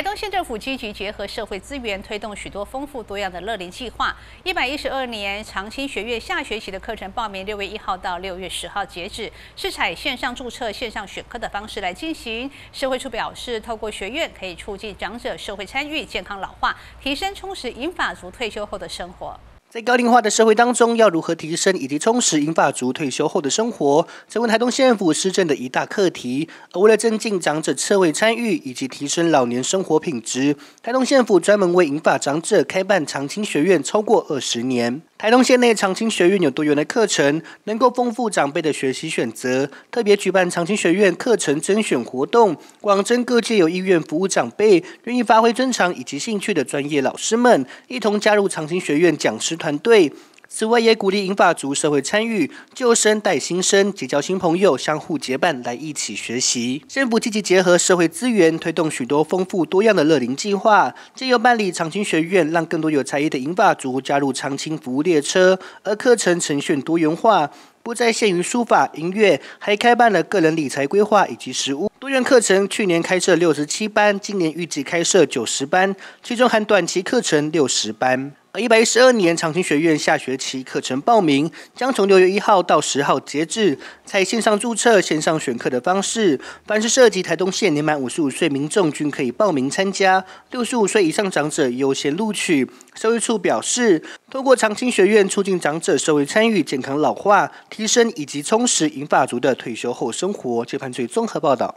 台东县政府积极结合社会资源，推动许多丰富多样的乐龄计划。一百一十二年长青学院下学期的课程报名，六月一号到六月十号截止，是采线上注册、线上选课的方式来进行。社会处表示，透过学院可以促进长者社会参与、健康老化，提升充实银发族退休后的生活。在高龄化的社会当中，要如何提升以及充实银发族退休后的生活，成为台东县政府施政的一大课题。而为了增进长者车位参与以及提升老年生活品质，台东县政府专门为银发长者开办长青学院超过二十年。台东县内长青学院有多元的课程，能够丰富长辈的学习选择。特别举办长青学院课程甄选活动，广征各界有意愿服务长辈、愿意发挥专长以及兴趣的专业老师们，一同加入长青学院讲师。团队。此外，也鼓励银发族社会参与，旧生带新生，结交新朋友，相互结伴来一起学习。政府积极结合社会资源，推动许多丰富多样的乐龄计划，借由办理长青学院，让更多有才艺的银发族加入长青服务列车，而课程呈现多元化。不再限于书法、音乐，还开办了个人理财规划以及实务多元课程。去年开设六十七班，今年预计开设九十班，其中含短期课程六十班。而一百一十二年长青学院下学期课程报名将从六月一号到十号截止，采线上注册、线上选课的方式。凡是涉及台东县年满五十五岁民众，均可以报名参加，六十五岁以上长者优先录取。教育处表示。通过长青学院促进长者社会参与、健康老化、提升以及充实银发族的退休后生活，这盘最综合报道。